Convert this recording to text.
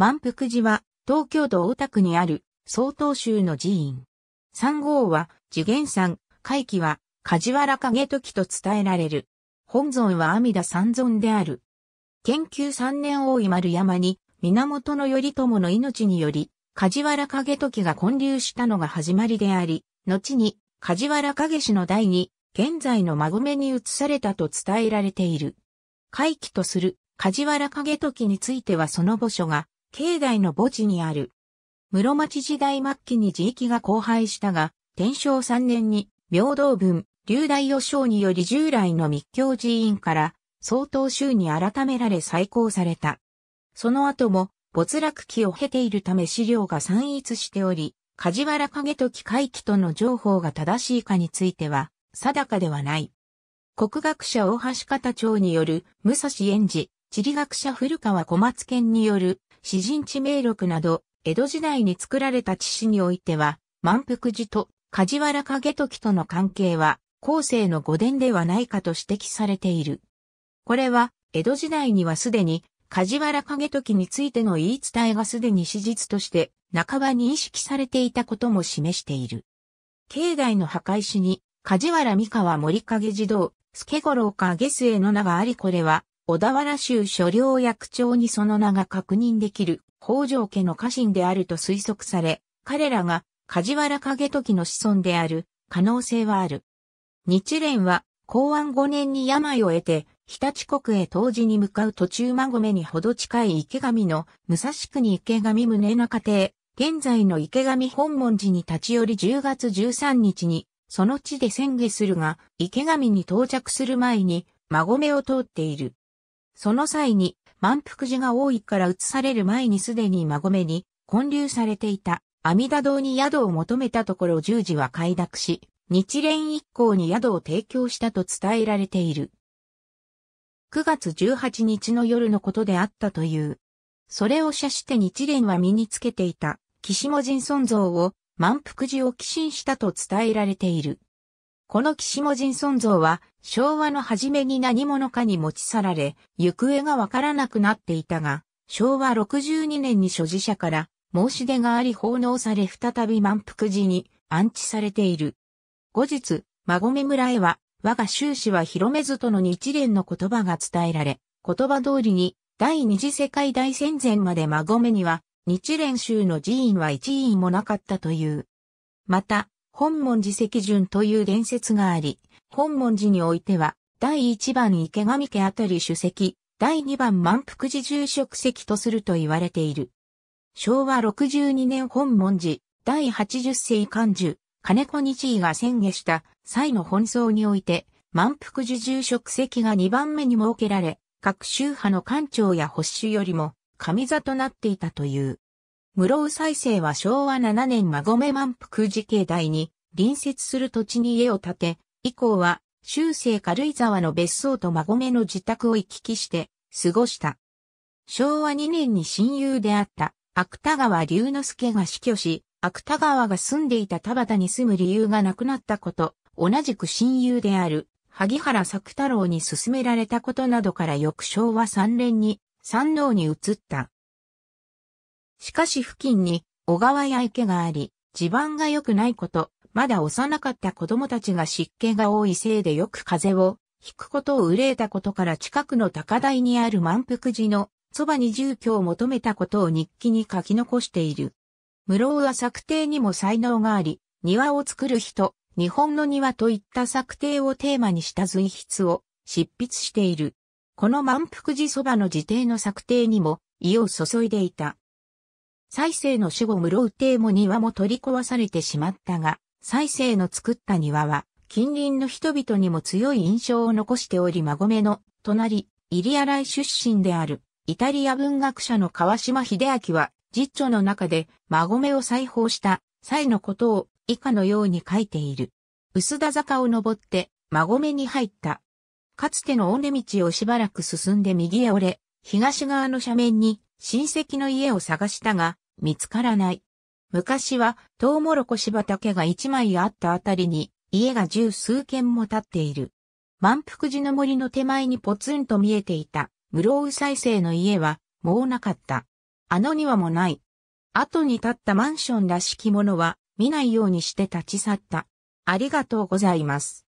万福寺は、東京都大田区にある、曹洞宗の寺院。三号は、次元山、回帰は、梶原景時と伝えられる。本尊は阿弥陀三尊である。研究三年大井丸山に、源頼朝の命により、梶原景時が建立したのが始まりであり、後に、梶原景氏の代に、現在の孫目に移されたと伝えられている。回帰とする梶原景時についてはその墓所が境内の墓地にある。室町時代末期に地域が荒廃したが、天正3年に、平等文、流大予尚により従来の密教寺院から、総統州に改められ再興された。その後も、没落期を経ているため資料が散逸しており、梶原景時回帰との情報が正しいかについては、定かではない。国学者大橋方町による、武蔵園児、地理学者古川小松県による、詩人地名録など、江戸時代に作られた地史においては、満腹寺と梶原景時との関係は、後世の御殿ではないかと指摘されている。これは、江戸時代にはすでに、梶原景時についての言い伝えがすでに史実として、半ばに意識されていたことも示している。境内の墓石に、梶原三河森影児童、助五郎か下末の名がありこれは、小田原州所領役長にその名が確認できる北条家の家臣であると推測され、彼らが梶原景時の子孫である可能性はある。日蓮は公安5年に病を得て、日立国へ当時に向かう途中馬込にほど近い池上の武蔵国池上宗中邸、現在の池上本門寺に立ち寄り10月13日に、その地で宣下するが、池上に到着する前に、馬込を通っている。その際に満腹時が多いから移される前にすでに孫めに建立されていた阿弥陀堂に宿を求めたところ十字は快諾し、日蓮一行に宿を提供したと伝えられている。9月18日の夜のことであったという。それを射して日蓮は身につけていた、岸文人尊像を満腹寺を寄進したと伝えられている。この岸文人尊像は昭和の初めに何者かに持ち去られ、行方がわからなくなっていたが、昭和62年に所持者から申し出があり奉納され再び満腹時に安置されている。後日、馬込村へは、我が終始は広めずとの日蓮の言葉が伝えられ、言葉通りに第二次世界大戦前まで馬込には日蓮宗の寺院は一院もなかったという。また、本門寺石順という伝説があり、本門寺においては、第1番池上家あたり主席、第2番満腹寺住職席とすると言われている。昭和62年本門寺、第80世漢寿、金子日位が宣言した際の本草において、満腹寺住職席が2番目に設けられ、各宗派の官庁や保守よりも、上座となっていたという。室生再生は昭和7年馬込満腹寺境内に隣接する土地に家を建て、以降は修正軽井沢の別荘と馬込の自宅を行き来して過ごした。昭和2年に親友であった芥川龍之介が死去し、芥川が住んでいた田畑に住む理由がなくなったこと、同じく親友である萩原作太郎に勧められたことなどから翌昭和3年に山王に移った。しかし付近に小川や池があり、地盤が良くないこと、まだ幼かった子供たちが湿気が多いせいでよく風邪を引くことを憂えたことから近くの高台にある満腹寺のそばに住居を求めたことを日記に書き残している。室生は策定にも才能があり、庭を作る人、日本の庭といった策定をテーマにした随筆を執筆している。この満腹寺そばの自邸の策定にも意を注いでいた。再生の死後室宇も庭も取り壊されてしまったが、再生の作った庭は、近隣の人々にも強い印象を残しており孫めの隣、入新井出身である、イタリア文学者の川島秀明は、実著の中で孫めを裁縫した際のことを以下のように書いている。薄田坂を登って孫めに入った。かつての尾根道をしばらく進んで右へ折れ、東側の斜面に親戚の家を探したが、見つからない。昔はトウモロコシ畑が一枚あったあたりに家が十数軒も建っている。満腹寺の森の手前にポツンと見えていた室生再生の家はもうなかった。あの庭もない。後に建ったマンションらしきものは見ないようにして立ち去った。ありがとうございます。